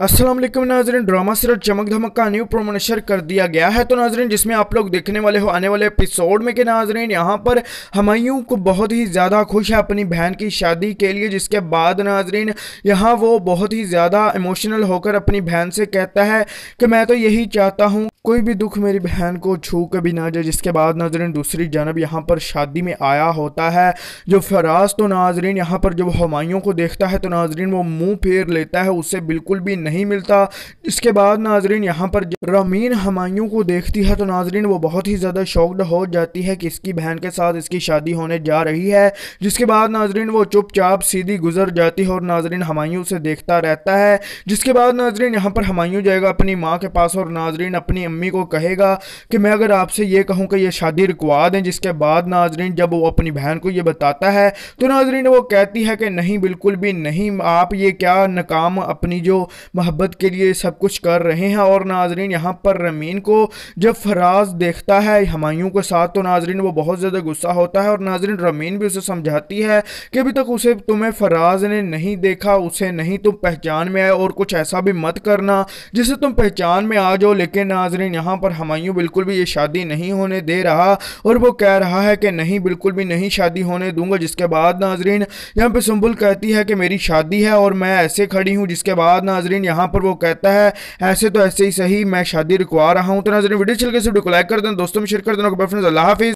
Aslam नाजरन drama serial चमक धमक का न्यू प्रोमो नशर कर दिया गया है तो नाजरन जिसमें आप लोग देखने वाले हो आने वाले एपिसोड में के नाजरन यहाँ पर हमायूं को बहुत ही ज़्यादा खुश है अपनी बहन की शादी के लिए जिसके बाद नाजरन यहाँ वो बहुत ही ज़्यादा इमोशनल होकर अपनी बहन से कहता है कि मैं तो यही चाहता हूँ कोई भी दुख मेरी बहन को छू कभी ना जाए जिसके बाद नाजरन दूसरी जानब यहाँ पर शादी में आया होता है जो फराज तो नाजरन यहाँ पर जब हमायूं को देखता है तो नाजरन वो मुँह फेर लेता है उसे बिल्कुल भी नहीं मिलता इसके बाद नाजरीन यहाँ पर रामीन हमायूं को देखती है तो नाजरीन वो बहुत ही ज़्यादा शॉक्ड हो जाती है कि इसकी बहन के साथ इसकी शादी होने जा रही है जिसके बाद नाजरीन वो चुपचाप सीधी गुजर जाती है और नाजरीन हमायूं से देखता रहता है जिसके बाद नाजरीन यहाँ पर हमायूं जाएगा अपनी माँ के पास और नाजरीन अपनी अम्मी को कहेगा कि मैं अगर आपसे ये कहूँ कि ये शादी रुकवा दें जिसके बाद नाजरीन जब वो अपनी बहन को ये बताता है तो नाजरीन वो कहती है कि नहीं बिल्कुल भी नहीं आप ये क्या नाकाम अपनी जो मोहब्बत के लिए सब कुछ कर रहे हैं और नाजरीन यहाँ पर रमीन को जब फराज देखता है हमायूँ के साथ तो नाजरीन वो बहुत ज़्यादा गुस्सा होता है और नाजरीन रमीन भी उसे समझाती है कि अभी तक उसे तुम्हें फराज ने नहीं देखा उसे नहीं तुम पहचान में आए और कुछ ऐसा भी मत करना जिसे तुम पहचान में आ जाओ लेकिन नाजरीन यहाँ पर हमायूँ बिल्कुल भी ये शादी नहीं होने दे रहा और वो कह रहा है कि नहीं बिल्कुल भी नहीं शादी होने दूंगा जिसके बाद नाजरीन यहाँ पर सुम्बुल कहती है कि मेरी शादी है और मैं ऐसे खड़ी हूँ जिसके बाद नाजरीन लेकिन यहाँ पर वो कहता है ऐसे तो ऐसे ही सही मैं शादी रुकवा रहा हूँ तो नजर वीडियो चल तो के लाइक कर दें दोस्तों में शेयर कर देना हाफिज़